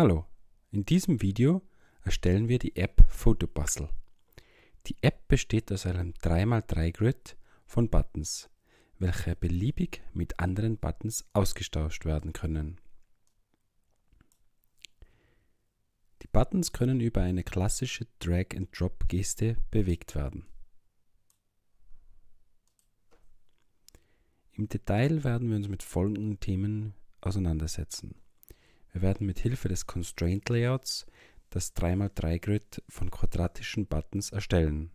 Hallo, in diesem Video erstellen wir die App Photobustle. Die App besteht aus einem 3x3-Grid von Buttons, welche beliebig mit anderen Buttons ausgetauscht werden können. Die Buttons können über eine klassische Drag-and-Drop-Geste bewegt werden. Im Detail werden wir uns mit folgenden Themen auseinandersetzen. Wir werden mit Hilfe des Constraint Layouts das 3x3 Grid von quadratischen Buttons erstellen.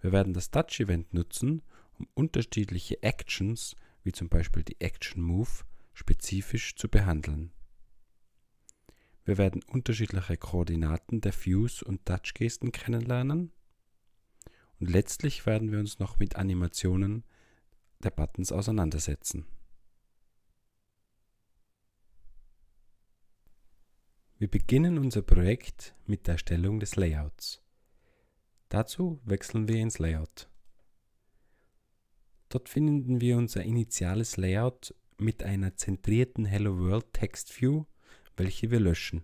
Wir werden das Touch Event nutzen, um unterschiedliche Actions, wie zum Beispiel die Action Move, spezifisch zu behandeln. Wir werden unterschiedliche Koordinaten der Views und Touch-Gesten kennenlernen. Und letztlich werden wir uns noch mit Animationen der Buttons auseinandersetzen. Wir beginnen unser Projekt mit der Erstellung des Layouts. Dazu wechseln wir ins Layout. Dort finden wir unser initiales Layout mit einer zentrierten Hello World Text View, welche wir löschen.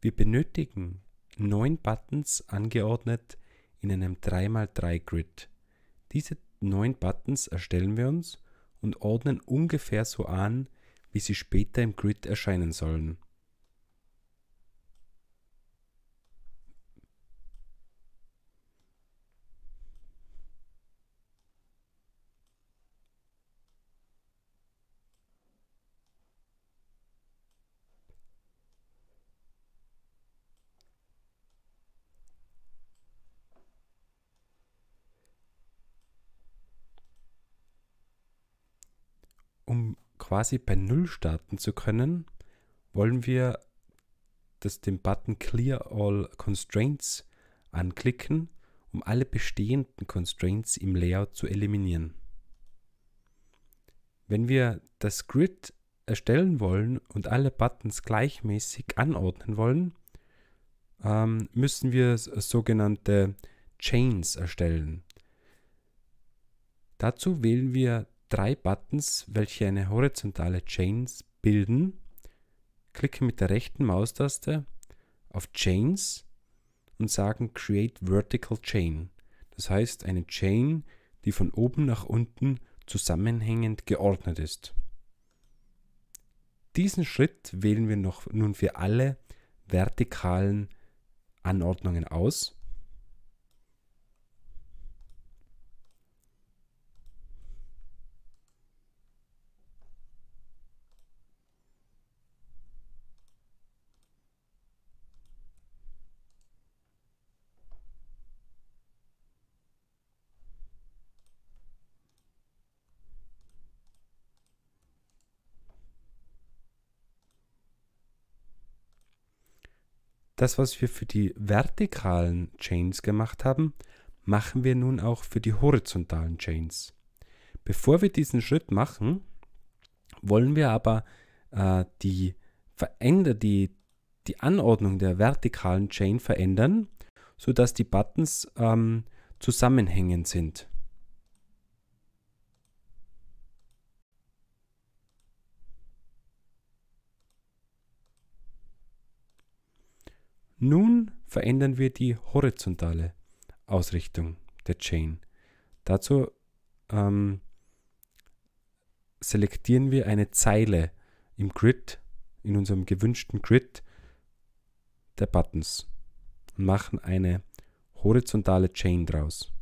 Wir benötigen neun Buttons angeordnet in einem 3x3 Grid. Diese neun Buttons erstellen wir uns und ordnen ungefähr so an, wie sie später im Grid erscheinen sollen quasi bei Null starten zu können, wollen wir das, den Button Clear All Constraints anklicken, um alle bestehenden Constraints im Layout zu eliminieren. Wenn wir das Grid erstellen wollen und alle Buttons gleichmäßig anordnen wollen, ähm, müssen wir sogenannte Chains erstellen. Dazu wählen wir drei Buttons, welche eine horizontale Chains bilden. Klicke mit der rechten Maustaste auf Chains und sagen Create Vertical Chain. Das heißt eine Chain, die von oben nach unten zusammenhängend geordnet ist. Diesen Schritt wählen wir noch nun für alle vertikalen Anordnungen aus. Das, was wir für die vertikalen Chains gemacht haben, machen wir nun auch für die horizontalen Chains. Bevor wir diesen Schritt machen, wollen wir aber äh, die, veränder, die, die Anordnung der vertikalen Chain verändern, sodass die Buttons ähm, zusammenhängend sind. Nun verändern wir die horizontale Ausrichtung der Chain. Dazu ähm, selektieren wir eine Zeile im Grid, in unserem gewünschten Grid der Buttons und machen eine horizontale Chain draus.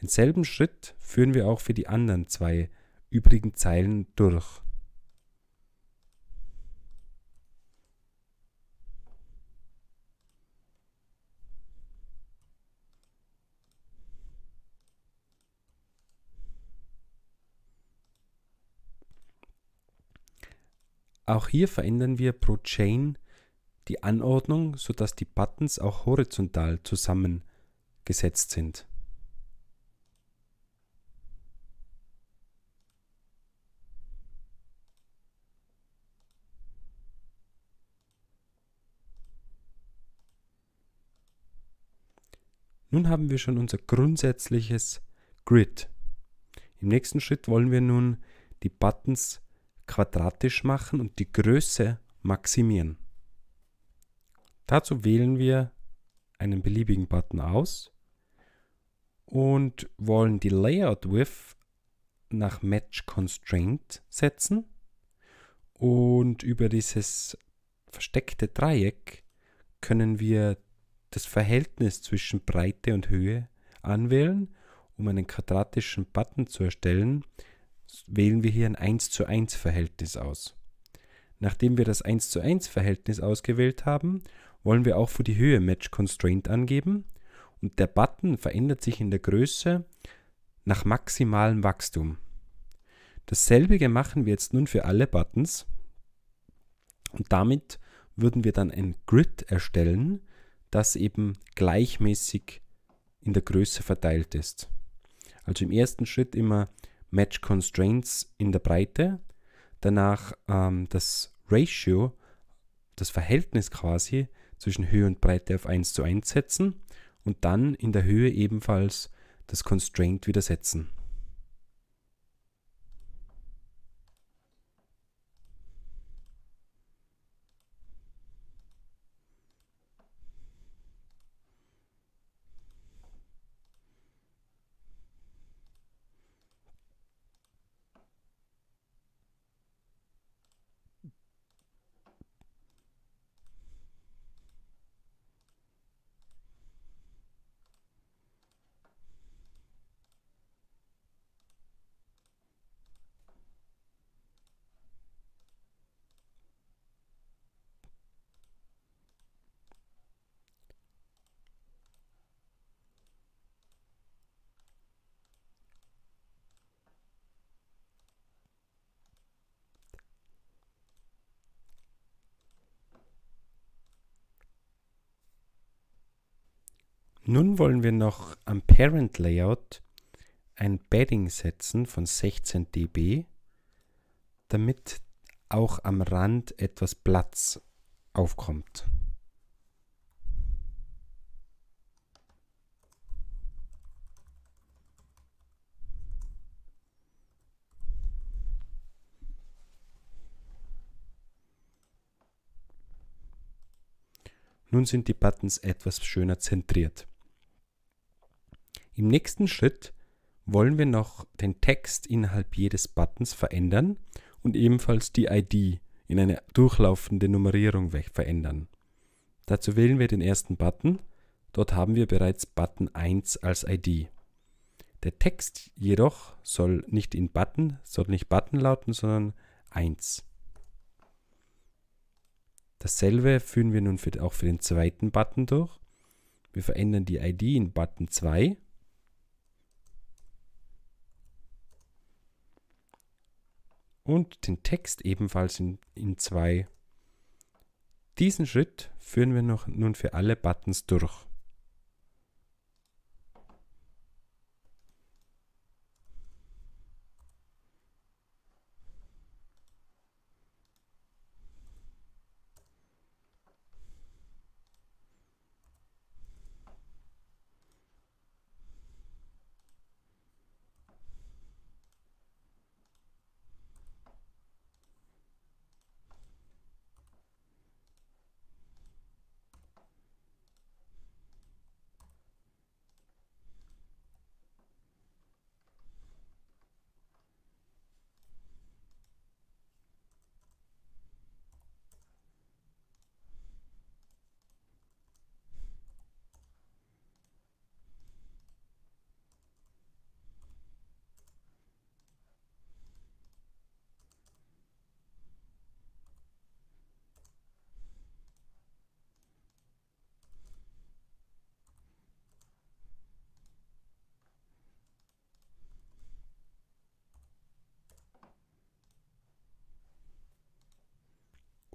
Denselben Schritt führen wir auch für die anderen zwei übrigen Zeilen durch. Auch hier verändern wir pro Chain die Anordnung, sodass die Buttons auch horizontal zusammengesetzt sind. Nun haben wir schon unser grundsätzliches Grid. Im nächsten Schritt wollen wir nun die Buttons quadratisch machen und die Größe maximieren. Dazu wählen wir einen beliebigen Button aus und wollen die Layout Width nach Match Constraint setzen und über dieses versteckte Dreieck können wir das Verhältnis zwischen Breite und Höhe anwählen, um einen quadratischen Button zu erstellen, wählen wir hier ein 1 zu 1 Verhältnis aus. Nachdem wir das 1 zu 1 Verhältnis ausgewählt haben, wollen wir auch für die Höhe Match Constraint angeben und der Button verändert sich in der Größe nach maximalem Wachstum. Dasselbe machen wir jetzt nun für alle Buttons und damit würden wir dann ein Grid erstellen, das eben gleichmäßig in der Größe verteilt ist. Also im ersten Schritt immer Match Constraints in der Breite, danach ähm, das Ratio, das Verhältnis quasi zwischen Höhe und Breite auf 1 zu 1 setzen und dann in der Höhe ebenfalls das Constraint wieder setzen. Nun wollen wir noch am Parent Layout ein Bedding setzen von 16 dB, damit auch am Rand etwas Platz aufkommt. Nun sind die Buttons etwas schöner zentriert. Im nächsten Schritt wollen wir noch den Text innerhalb jedes Buttons verändern und ebenfalls die ID in eine durchlaufende Nummerierung verändern. Dazu wählen wir den ersten Button. Dort haben wir bereits Button 1 als ID. Der Text jedoch soll nicht in Button, soll nicht Button lauten, sondern 1. Dasselbe führen wir nun für, auch für den zweiten Button durch. Wir verändern die ID in Button 2 und den Text ebenfalls in, in zwei. Diesen Schritt führen wir noch nun für alle Buttons durch.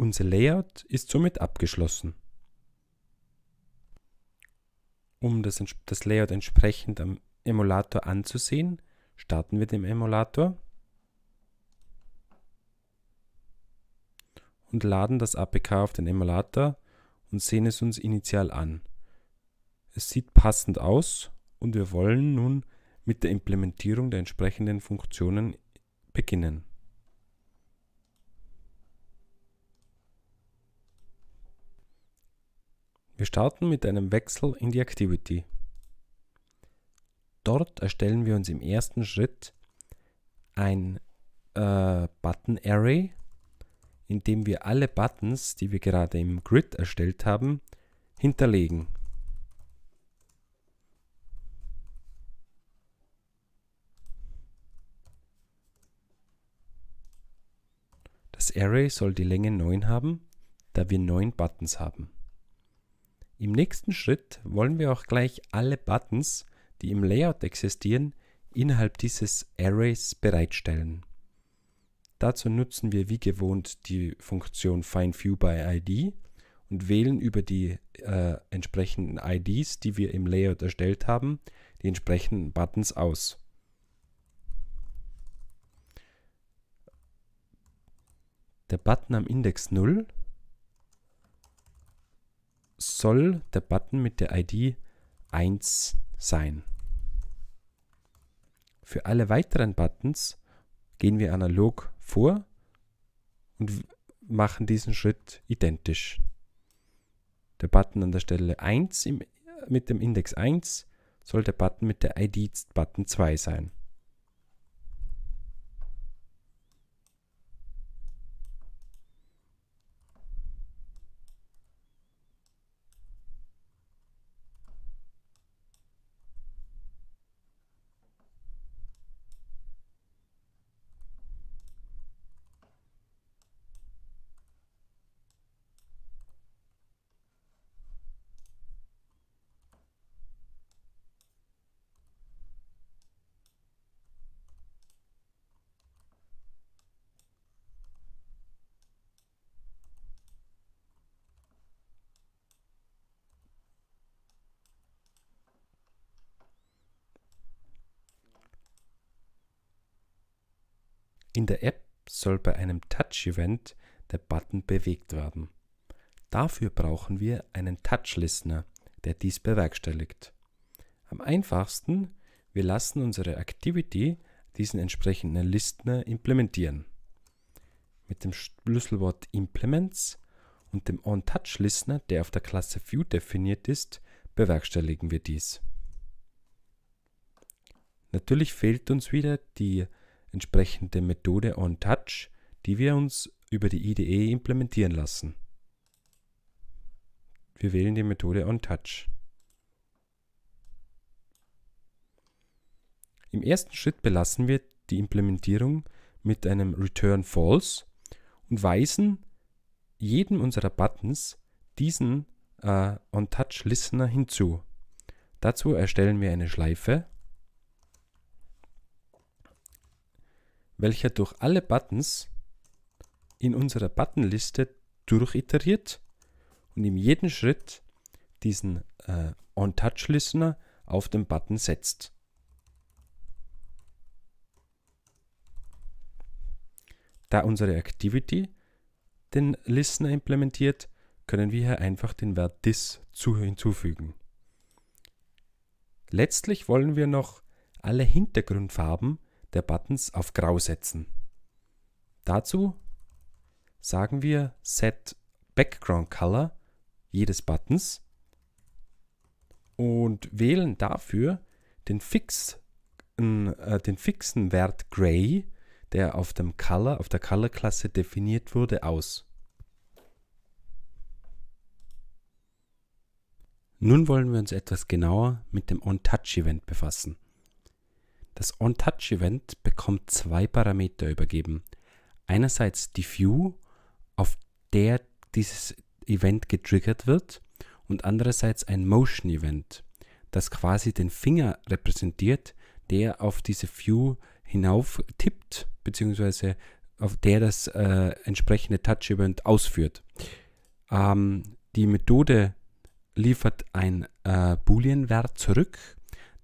Unser Layout ist somit abgeschlossen. Um das, das Layout entsprechend am Emulator anzusehen, starten wir den Emulator und laden das APK auf den Emulator und sehen es uns initial an. Es sieht passend aus und wir wollen nun mit der Implementierung der entsprechenden Funktionen beginnen. Wir starten mit einem Wechsel in die Activity. Dort erstellen wir uns im ersten Schritt ein äh, Button Array, in dem wir alle Buttons, die wir gerade im Grid erstellt haben, hinterlegen. Das Array soll die Länge 9 haben, da wir 9 Buttons haben. Im nächsten Schritt wollen wir auch gleich alle Buttons, die im Layout existieren, innerhalb dieses Arrays bereitstellen. Dazu nutzen wir wie gewohnt die Funktion FindViewById und wählen über die äh, entsprechenden IDs, die wir im Layout erstellt haben, die entsprechenden Buttons aus. Der Button am Index 0 soll der Button mit der ID 1 sein. Für alle weiteren Buttons gehen wir analog vor und machen diesen Schritt identisch. Der Button an der Stelle 1 im, mit dem Index 1 soll der Button mit der ID Button 2 sein. In der App soll bei einem Touch-Event der Button bewegt werden. Dafür brauchen wir einen Touch-Listener, der dies bewerkstelligt. Am einfachsten, wir lassen unsere Activity diesen entsprechenden Listener implementieren. Mit dem Schlüsselwort Implements und dem OnTouch-Listener, der auf der Klasse View definiert ist, bewerkstelligen wir dies. Natürlich fehlt uns wieder die entsprechende Methode OnTouch, die wir uns über die IDE implementieren lassen. Wir wählen die Methode OnTouch. Im ersten Schritt belassen wir die Implementierung mit einem Return False und weisen jedem unserer Buttons diesen äh, OnTouch Listener hinzu. Dazu erstellen wir eine Schleife welcher durch alle Buttons in unserer Buttonliste durchiteriert und in jedem Schritt diesen äh, on listener auf den Button setzt. Da unsere Activity den Listener implementiert, können wir hier einfach den Wert this hinzufügen. Letztlich wollen wir noch alle Hintergrundfarben der Buttons auf grau setzen. Dazu sagen wir set background color jedes Buttons und wählen dafür den, fixen, äh, den fixen Wert gray, der auf dem color auf der color Klasse definiert wurde aus. Nun wollen wir uns etwas genauer mit dem OnTouch Event befassen. Das OnTouch-Event bekommt zwei Parameter übergeben. Einerseits die View, auf der dieses Event getriggert wird, und andererseits ein Motion-Event, das quasi den Finger repräsentiert, der auf diese View hinauf tippt, beziehungsweise auf der das äh, entsprechende Touch-Event ausführt. Ähm, die Methode liefert ein äh, Boolean-Wert zurück.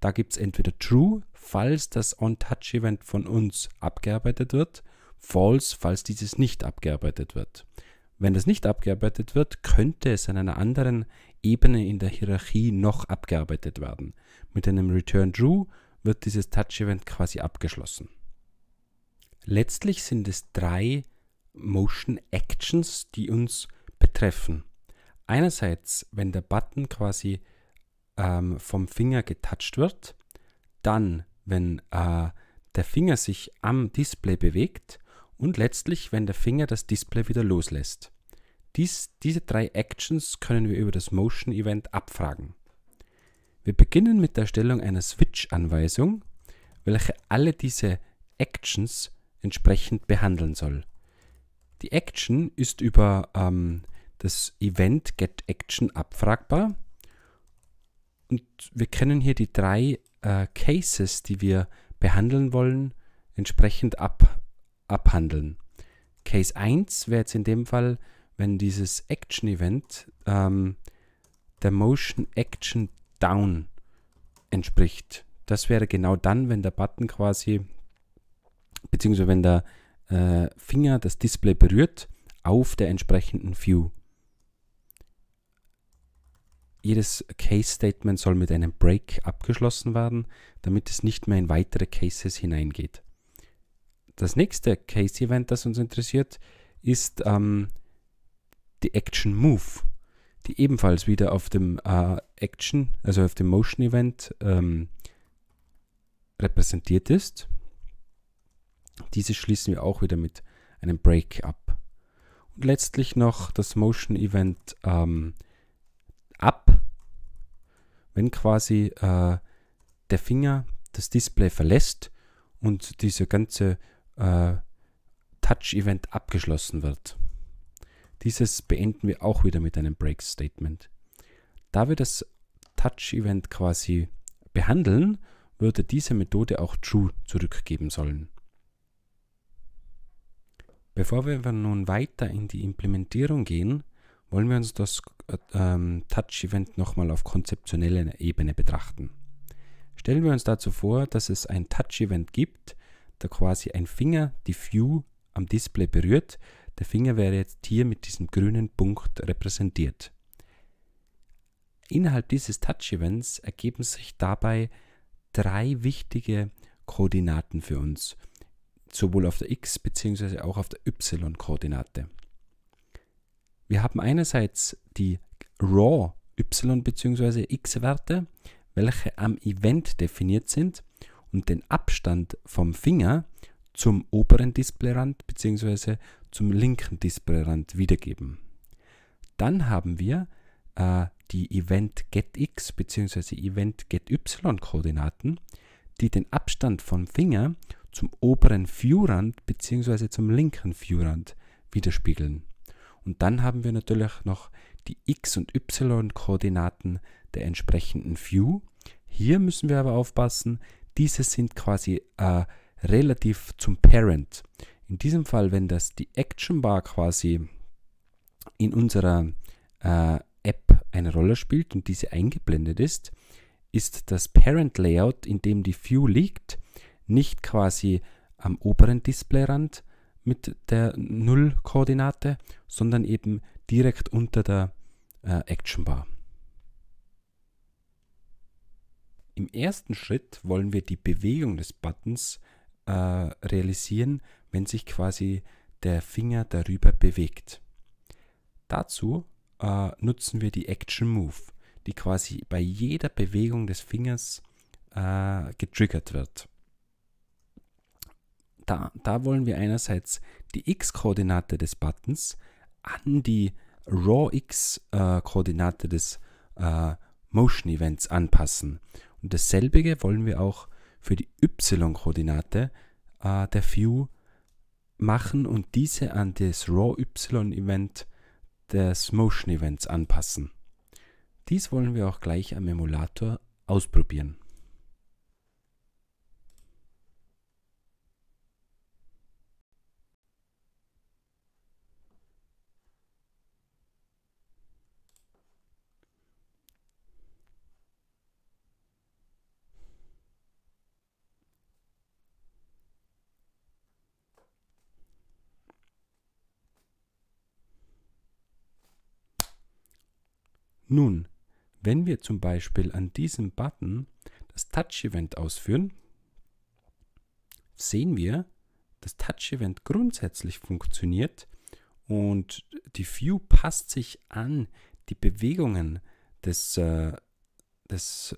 Da gibt es entweder True, falls das On-Touch-Event von uns abgearbeitet wird, false, falls dieses nicht abgearbeitet wird. Wenn das nicht abgearbeitet wird, könnte es an einer anderen Ebene in der Hierarchie noch abgearbeitet werden. Mit einem Return True wird dieses Touch-Event quasi abgeschlossen. Letztlich sind es drei Motion Actions, die uns betreffen. Einerseits, wenn der Button quasi ähm, vom Finger getouched wird, dann wenn äh, der Finger sich am Display bewegt und letztlich, wenn der Finger das Display wieder loslässt. Dies, diese drei Actions können wir über das Motion Event abfragen. Wir beginnen mit der Erstellung einer Switch-Anweisung, welche alle diese Actions entsprechend behandeln soll. Die Action ist über ähm, das Event GetAction abfragbar und wir können hier die drei äh, Cases, die wir behandeln wollen, entsprechend ab, abhandeln. Case 1 wäre jetzt in dem Fall, wenn dieses Action-Event ähm, der Motion Action Down entspricht. Das wäre genau dann, wenn der Button quasi, beziehungsweise wenn der äh, Finger das Display berührt, auf der entsprechenden View. Jedes Case Statement soll mit einem Break abgeschlossen werden, damit es nicht mehr in weitere Cases hineingeht. Das nächste Case Event, das uns interessiert, ist ähm, die Action Move, die ebenfalls wieder auf dem äh, Action, also auf dem Motion Event ähm, repräsentiert ist. Diese schließen wir auch wieder mit einem Break ab. Und letztlich noch das Motion Event ähm, ab, wenn quasi äh, der Finger das Display verlässt und diese ganze äh, Touch-Event abgeschlossen wird. Dieses beenden wir auch wieder mit einem Break-Statement. Da wir das Touch-Event quasi behandeln, würde diese Methode auch True zurückgeben sollen. Bevor wir nun weiter in die Implementierung gehen, wollen wir uns das äh, ähm, Touch-Event nochmal auf konzeptioneller Ebene betrachten. Stellen wir uns dazu vor, dass es ein Touch-Event gibt, der quasi ein Finger die View am Display berührt. Der Finger wäre jetzt hier mit diesem grünen Punkt repräsentiert. Innerhalb dieses Touch-Events ergeben sich dabei drei wichtige Koordinaten für uns, sowohl auf der X- bzw. auch auf der Y-Koordinate. Wir haben einerseits die Raw Y- bzw. X-Werte, welche am Event definiert sind und den Abstand vom Finger zum oberen Displayrand bzw. zum linken Displayrand wiedergeben. Dann haben wir äh, die Event Get X bzw. Event Get Y koordinaten die den Abstand vom Finger zum oberen Viewrand bzw. zum linken Viewrand widerspiegeln. Und dann haben wir natürlich noch die x- und y-Koordinaten der entsprechenden View. Hier müssen wir aber aufpassen, diese sind quasi äh, relativ zum Parent. In diesem Fall, wenn das die Action Bar quasi in unserer äh, App eine Rolle spielt und diese eingeblendet ist, ist das Parent Layout, in dem die View liegt, nicht quasi am oberen Displayrand, mit der Null-Koordinate, sondern eben direkt unter der äh, Action Im ersten Schritt wollen wir die Bewegung des Buttons äh, realisieren, wenn sich quasi der Finger darüber bewegt. Dazu äh, nutzen wir die Action Move, die quasi bei jeder Bewegung des Fingers äh, getriggert wird da, da wollen wir einerseits die x-Koordinate des Buttons an die RAW-X-Koordinate äh, des äh, Motion-Events anpassen. Und dasselbe wollen wir auch für die y-Koordinate äh, der View machen und diese an das RAW-Y-Event des Motion-Events anpassen. Dies wollen wir auch gleich am Emulator ausprobieren. Nun, wenn wir zum Beispiel an diesem Button das Touch-Event ausführen, sehen wir, das Touch-Event grundsätzlich funktioniert und die View passt sich an die Bewegungen des, äh, des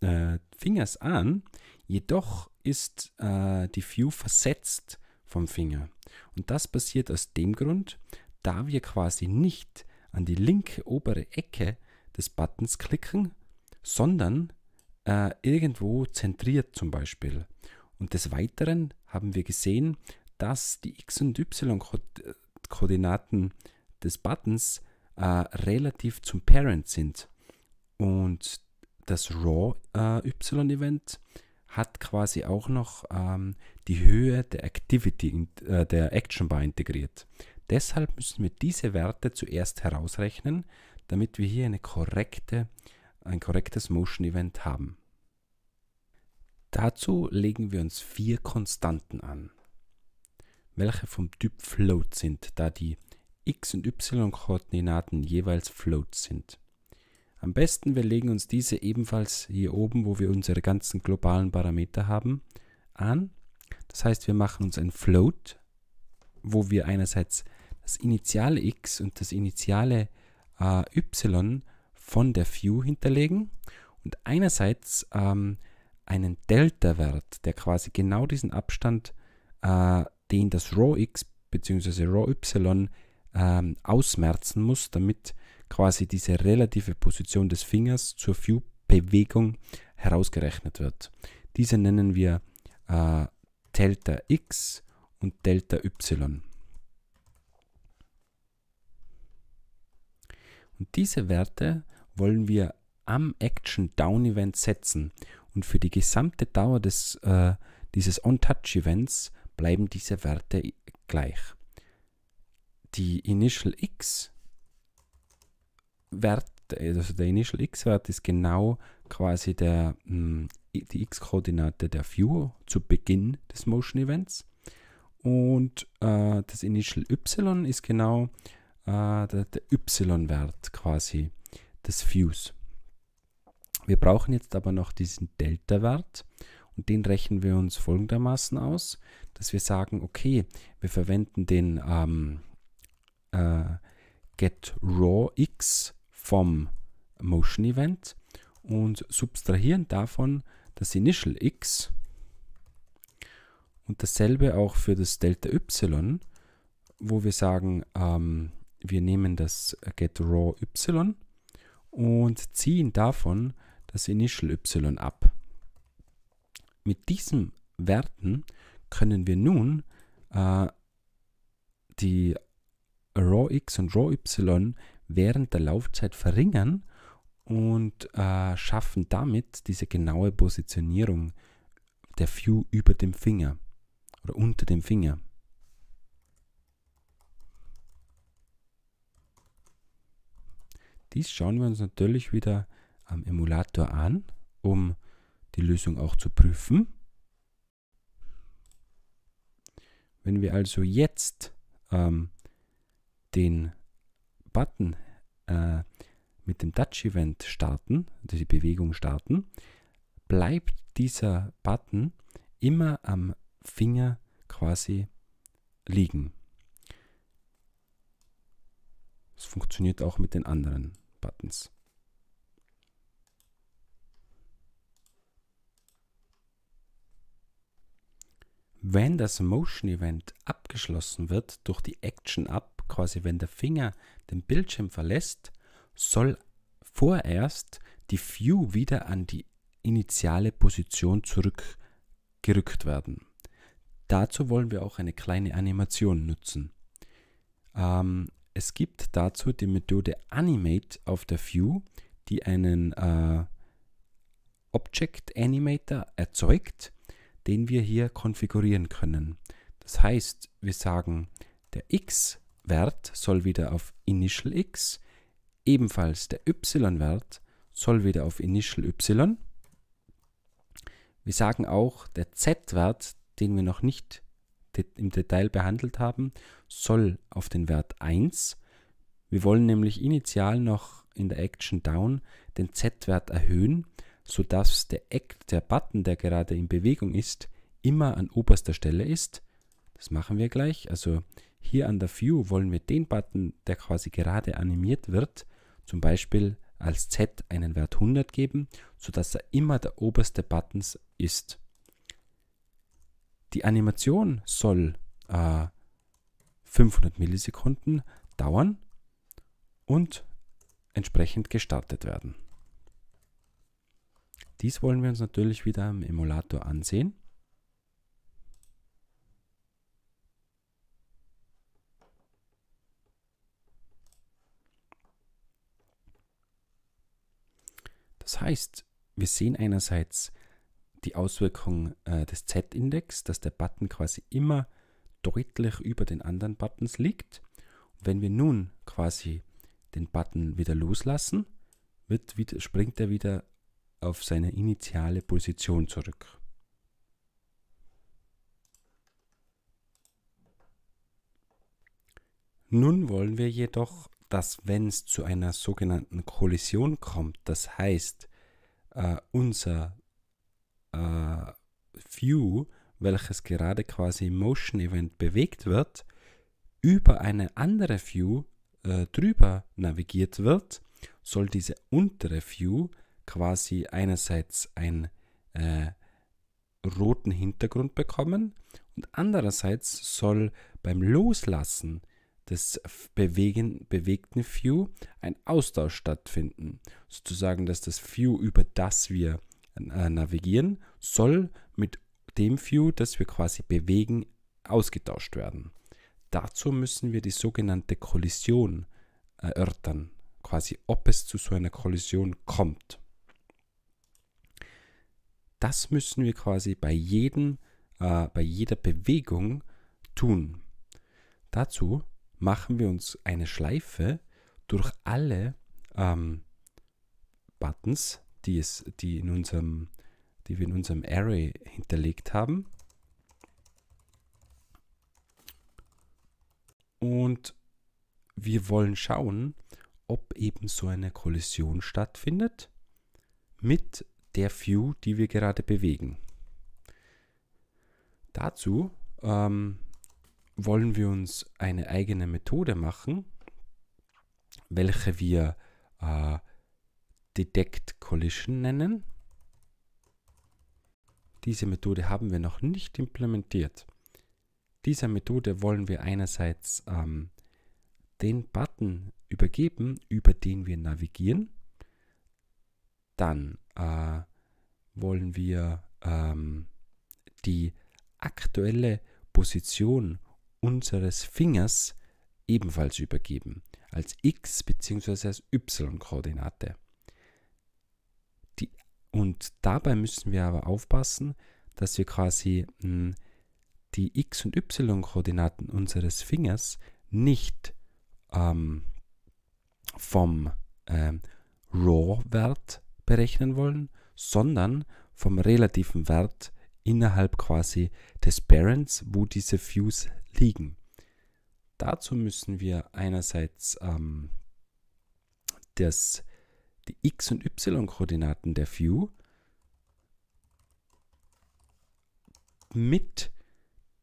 äh, Fingers an, jedoch ist äh, die View versetzt vom Finger. Und das passiert aus dem Grund, da wir quasi nicht an die linke obere Ecke des Buttons klicken, sondern äh, irgendwo zentriert zum Beispiel. Und des Weiteren haben wir gesehen, dass die X- und Y-Koordinaten des Buttons äh, relativ zum Parent sind. Und das Raw äh, Y-Event hat quasi auch noch ähm, die Höhe der Activity, äh, der Action Bar integriert. Deshalb müssen wir diese Werte zuerst herausrechnen, damit wir hier eine korrekte, ein korrektes Motion Event haben. Dazu legen wir uns vier Konstanten an, welche vom Typ Float sind, da die x- und y-Koordinaten jeweils Floats sind. Am besten wir legen uns diese ebenfalls hier oben, wo wir unsere ganzen globalen Parameter haben, an. Das heißt, wir machen uns ein Float, wo wir einerseits das initiale x und das initiale äh, y von der View hinterlegen und einerseits ähm, einen Delta-Wert, der quasi genau diesen Abstand, äh, den das Row x bzw. Row y ähm, ausmerzen muss, damit quasi diese relative Position des Fingers zur View-Bewegung herausgerechnet wird. Diese nennen wir äh, Delta x und Delta y. Und diese Werte wollen wir am Action Down Event setzen. Und für die gesamte Dauer des, äh, dieses On-Touch Events bleiben diese Werte gleich. Die Initial X Wert, also der Initial X Wert ist genau quasi der, mh, hm, die X Koordinate der View zu Beginn des Motion Events. Und äh, das Initial Y ist genau äh, der, der Y-Wert quasi des Views. Wir brauchen jetzt aber noch diesen Delta-Wert und den rechnen wir uns folgendermaßen aus, dass wir sagen, okay, wir verwenden den ähm, äh, getRawX vom Motion Event und subtrahieren davon das Initial X und dasselbe auch für das Delta Y, wo wir sagen, ähm, wir nehmen das get raw y und ziehen davon das initial y ab. Mit diesen Werten können wir nun äh, die raw x und raw y während der Laufzeit verringern und äh, schaffen damit diese genaue Positionierung der View über dem Finger oder unter dem Finger. Dies schauen wir uns natürlich wieder am Emulator an, um die Lösung auch zu prüfen. Wenn wir also jetzt ähm, den Button äh, mit dem Touch-Event starten, also die Bewegung starten, bleibt dieser Button immer am Finger quasi liegen. Es funktioniert auch mit den anderen Buttons. Wenn das Motion Event abgeschlossen wird durch die Action Up, quasi wenn der Finger den Bildschirm verlässt, soll vorerst die View wieder an die initiale Position zurückgerückt werden. Dazu wollen wir auch eine kleine Animation nutzen. Ähm, es gibt dazu die Methode Animate auf der View, die einen äh, Object Animator erzeugt, den wir hier konfigurieren können. Das heißt, wir sagen, der x-Wert soll wieder auf Initial x, ebenfalls der y-Wert soll wieder auf Initial y. Wir sagen auch, der z-Wert, den wir noch nicht im Detail behandelt haben, soll auf den Wert 1. Wir wollen nämlich initial noch in der Action Down den Z-Wert erhöhen, sodass der, Act, der Button, der gerade in Bewegung ist, immer an oberster Stelle ist. Das machen wir gleich. Also hier an der View wollen wir den Button, der quasi gerade animiert wird, zum Beispiel als Z einen Wert 100 geben, sodass er immer der oberste Button ist. Die Animation soll äh, 500 Millisekunden dauern und entsprechend gestartet werden. Dies wollen wir uns natürlich wieder im Emulator ansehen. Das heißt, wir sehen einerseits die Auswirkung äh, des Z-Index, dass der Button quasi immer deutlich über den anderen Buttons liegt. Und wenn wir nun quasi den Button wieder loslassen, wird wieder, springt er wieder auf seine initiale Position zurück. Nun wollen wir jedoch, dass wenn es zu einer sogenannten Kollision kommt, das heißt, äh, unser äh, View, welches gerade quasi im Motion Event bewegt wird, über eine andere View äh, drüber navigiert wird, soll diese untere View quasi einerseits einen äh, roten Hintergrund bekommen und andererseits soll beim Loslassen des bewegen, bewegten View ein Austausch stattfinden. Sozusagen, dass das View, über das wir äh, navigieren, soll mit dem View, das wir quasi bewegen, ausgetauscht werden. Dazu müssen wir die sogenannte Kollision erörtern, quasi ob es zu so einer Kollision kommt. Das müssen wir quasi bei, jedem, äh, bei jeder Bewegung tun. Dazu machen wir uns eine Schleife durch alle ähm, Buttons, die, es, die, in unserem, die wir in unserem Array hinterlegt haben. Und wir wollen schauen, ob eben so eine Kollision stattfindet mit der View, die wir gerade bewegen. Dazu ähm, wollen wir uns eine eigene Methode machen, welche wir äh, Detect Collision nennen. Diese Methode haben wir noch nicht implementiert. Dieser Methode wollen wir einerseits ähm, den Button übergeben, über den wir navigieren. Dann äh, wollen wir ähm, die aktuelle Position unseres Fingers ebenfalls übergeben als x bzw. als y-Koordinate. Und dabei müssen wir aber aufpassen, dass wir quasi hm, die x- und y-Koordinaten unseres Fingers nicht ähm, vom ähm, RAW-Wert berechnen wollen, sondern vom relativen Wert innerhalb quasi des Parents, wo diese Views liegen. Dazu müssen wir einerseits ähm, das die x- und y-Koordinaten der View mit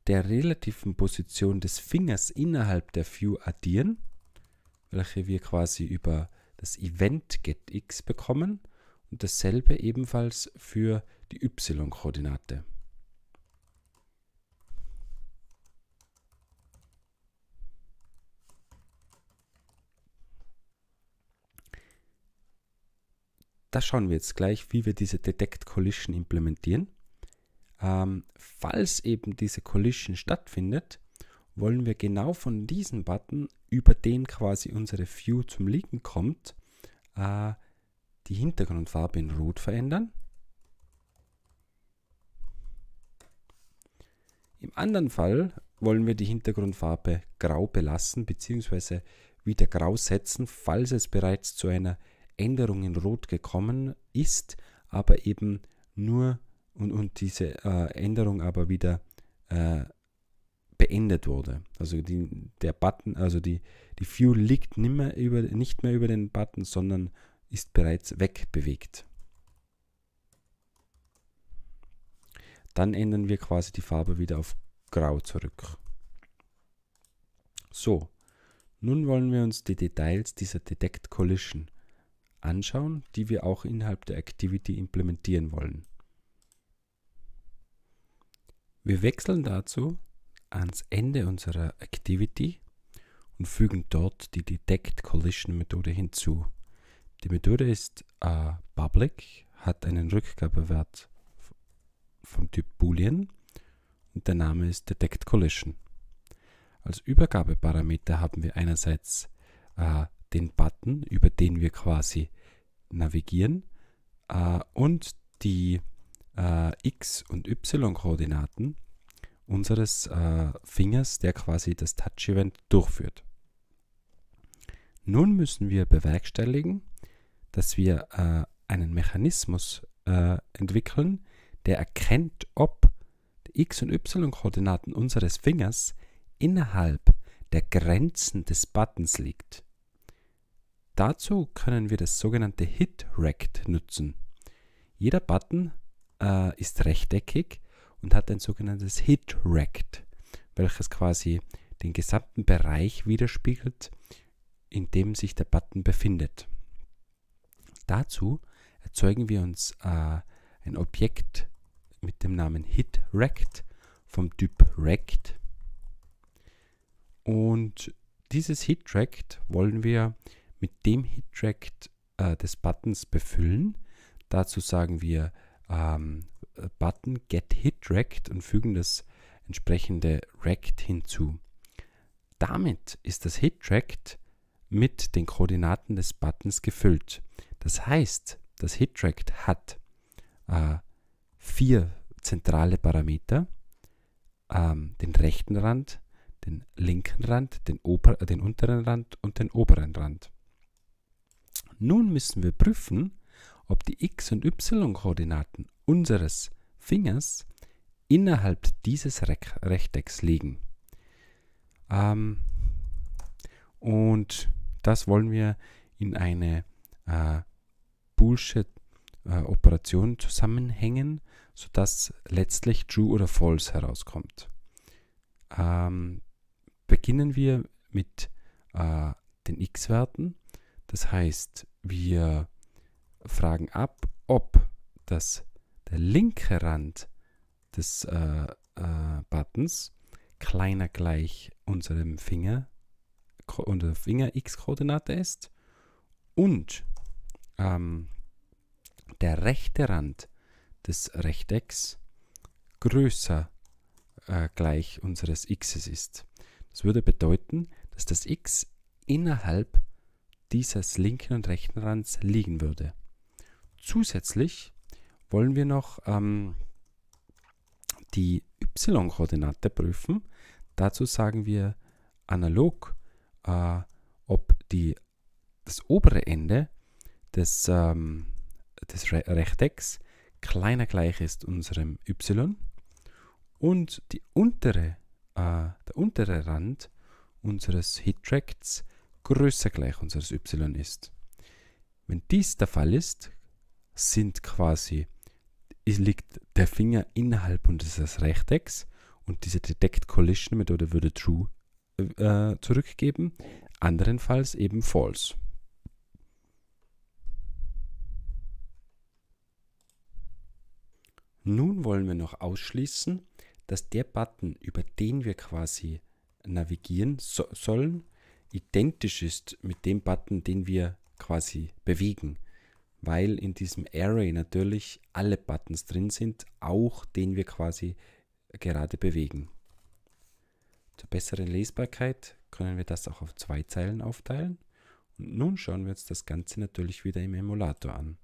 der relativen Position des Fingers innerhalb der View addieren, welche wir quasi über das Event getX bekommen und dasselbe ebenfalls für die y-Koordinate. Da schauen wir jetzt gleich, wie wir diese Detect Collision implementieren. Ähm, falls eben diese Collision stattfindet, wollen wir genau von diesem Button, über den quasi unsere View zum Liegen kommt, äh, die Hintergrundfarbe in Rot verändern. Im anderen Fall wollen wir die Hintergrundfarbe grau belassen bzw. wieder grau setzen, falls es bereits zu einer Änderung in Rot gekommen ist, aber eben nur und, und diese äh, Änderung aber wieder äh, beendet wurde. Also die, der Button, also die, die View liegt nicht mehr, über, nicht mehr über den Button, sondern ist bereits wegbewegt. Dann ändern wir quasi die Farbe wieder auf grau zurück. So, nun wollen wir uns die Details dieser Detect Collision anschauen, die wir auch innerhalb der Activity implementieren wollen. Wir wechseln dazu ans Ende unserer Activity und fügen dort die Detect Collision Methode hinzu. Die Methode ist äh, public, hat einen Rückgabewert vom Typ Boolean und der Name ist Detect Collision. Als Übergabeparameter haben wir einerseits äh, den Button, über den wir quasi navigieren äh, und die äh, X- und Y-Koordinaten unseres äh, Fingers, der quasi das Touch-Event durchführt. Nun müssen wir bewerkstelligen, dass wir äh, einen Mechanismus äh, entwickeln, der erkennt, ob die x- und y-Koordinaten unseres Fingers innerhalb der Grenzen des Buttons liegt. Dazu können wir das sogenannte Hit-Rect nutzen. Jeder Button äh, ist rechteckig und hat ein sogenanntes Hit-Rect, welches quasi den gesamten Bereich widerspiegelt, in dem sich der Button befindet. Dazu erzeugen wir uns äh, ein Objekt mit dem Namen HitRect vom Typ Rect. Und dieses HitRect wollen wir mit dem Hit-Track äh, des Buttons befüllen. Dazu sagen wir ähm, Button Get Hit Rect und fügen das entsprechende Racked hinzu. Damit ist das Hit tracked mit den Koordinaten des Buttons gefüllt. Das heißt, das Hit tracked hat äh, vier zentrale Parameter, ähm, den rechten Rand, den linken Rand, den, ober-, den unteren Rand und den oberen Rand. Nun müssen wir prüfen, ob die x- und y-Koordinaten unseres Fingers innerhalb dieses Rechtecks liegen. Ähm, und das wollen wir in eine äh, Bullshit-Operation äh, zusammenhängen, sodass letztlich True oder False herauskommt. Ähm, beginnen wir mit äh, den x-Werten. Das heißt, wir fragen ab, ob das, der linke Rand des äh, äh, Buttons kleiner gleich unserem Finger, unserer Finger X-Koordinate ist und ähm, der rechte Rand des Rechtecks größer äh, gleich unseres Xs ist. Das würde bedeuten, dass das X innerhalb dieses linken und rechten Rands liegen würde. Zusätzlich wollen wir noch ähm, die y-Koordinate prüfen. Dazu sagen wir analog, äh, ob die, das obere Ende des, ähm, des Re Rechtecks kleiner gleich ist unserem y und die untere, äh, der untere Rand unseres hit tracks größer gleich unseres y ist. Wenn dies der Fall ist, sind quasi, liegt der Finger innerhalb unseres Rechtecks und diese Detect Collision Methode würde True äh, zurückgeben, anderenfalls eben False. Nun wollen wir noch ausschließen, dass der Button, über den wir quasi navigieren so sollen, identisch ist mit dem Button, den wir quasi bewegen, weil in diesem Array natürlich alle Buttons drin sind, auch den wir quasi gerade bewegen. Zur besseren Lesbarkeit können wir das auch auf zwei Zeilen aufteilen. Und nun schauen wir uns das Ganze natürlich wieder im Emulator an.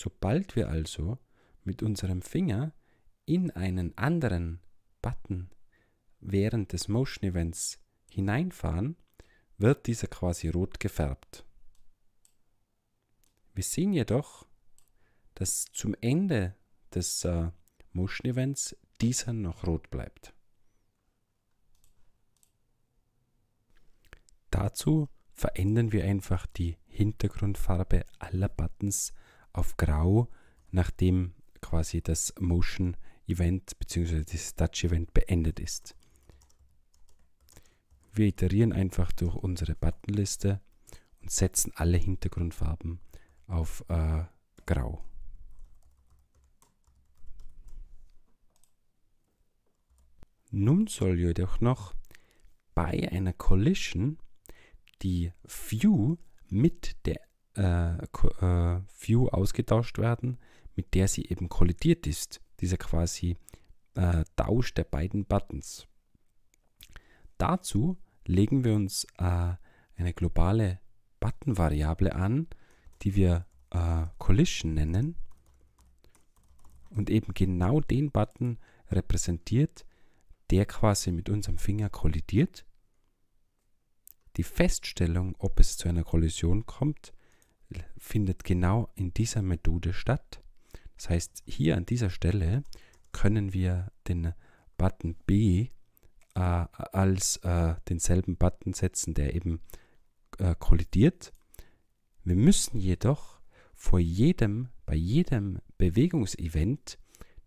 Sobald wir also mit unserem Finger in einen anderen Button während des Motion Events hineinfahren, wird dieser quasi rot gefärbt. Wir sehen jedoch, dass zum Ende des äh, Motion Events dieser noch rot bleibt. Dazu verändern wir einfach die Hintergrundfarbe aller Buttons auf grau, nachdem quasi das Motion Event bzw. das Touch Event beendet ist. Wir iterieren einfach durch unsere Buttonliste und setzen alle Hintergrundfarben auf äh, grau. Nun soll jedoch noch bei einer Collision die View mit der äh, äh, View ausgetauscht werden, mit der sie eben kollidiert ist. Dieser quasi äh, Tausch der beiden Buttons. Dazu legen wir uns äh, eine globale Button-Variable an, die wir äh, Collision nennen und eben genau den Button repräsentiert, der quasi mit unserem Finger kollidiert. Die Feststellung, ob es zu einer Kollision kommt, findet genau in dieser Methode statt. Das heißt, hier an dieser Stelle können wir den Button B äh, als äh, denselben Button setzen, der eben äh, kollidiert. Wir müssen jedoch vor jedem, bei jedem Bewegungsevent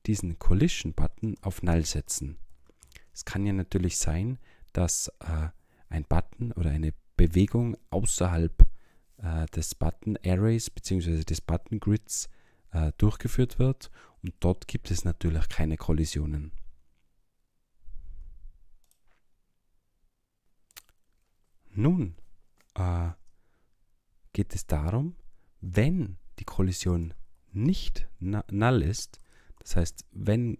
diesen Collision-Button auf Null setzen. Es kann ja natürlich sein, dass äh, ein Button oder eine Bewegung außerhalb äh, des Button Arrays bzw. des Button Grids äh, durchgeführt wird und dort gibt es natürlich keine Kollisionen. Nun äh, geht es darum, wenn die Kollision nicht null ist, das heißt, wenn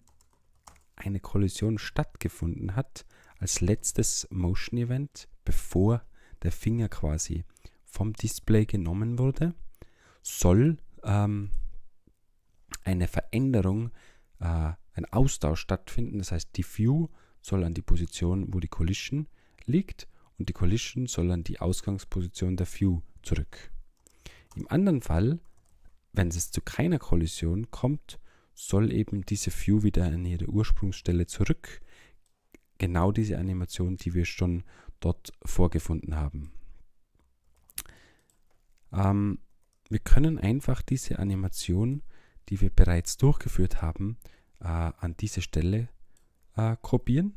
eine Kollision stattgefunden hat, als letztes Motion Event, bevor der Finger quasi vom Display genommen wurde, soll ähm, eine Veränderung, äh, ein Austausch stattfinden. Das heißt, die View soll an die Position, wo die Collision liegt und die Collision soll an die Ausgangsposition der View zurück. Im anderen Fall, wenn es zu keiner Kollision kommt, soll eben diese View wieder an ihre Ursprungsstelle zurück. Genau diese Animation, die wir schon dort vorgefunden haben. Ähm, wir können einfach diese Animation, die wir bereits durchgeführt haben, äh, an diese Stelle äh, kopieren.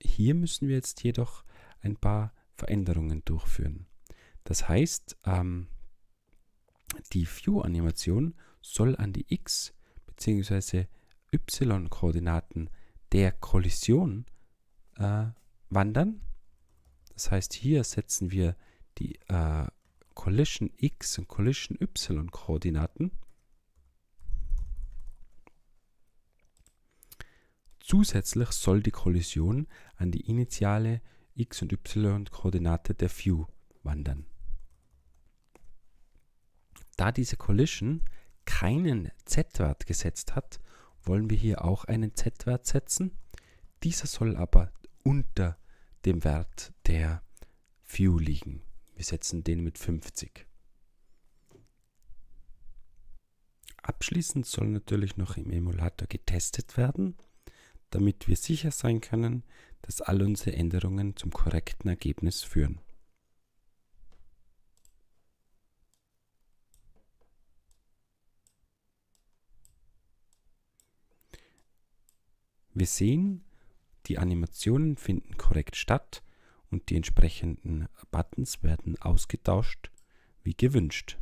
Hier müssen wir jetzt jedoch ein paar Veränderungen durchführen. Das heißt, ähm, die View-Animation soll an die x- bzw. y-Koordinaten der Kollision äh, wandern. Das heißt, hier setzen wir die äh, Collision X und Collision Y Koordinaten Zusätzlich soll die Kollision an die initiale x- und y-Koordinate der View wandern. Da diese Collision keinen z-Wert gesetzt hat, wollen wir hier auch einen z-Wert setzen. Dieser soll aber unter dem Wert der Few liegen. Wir setzen den mit 50. Abschließend soll natürlich noch im Emulator getestet werden, damit wir sicher sein können, dass all unsere Änderungen zum korrekten Ergebnis führen. Wir sehen, die Animationen finden korrekt statt und die entsprechenden Buttons werden ausgetauscht wie gewünscht.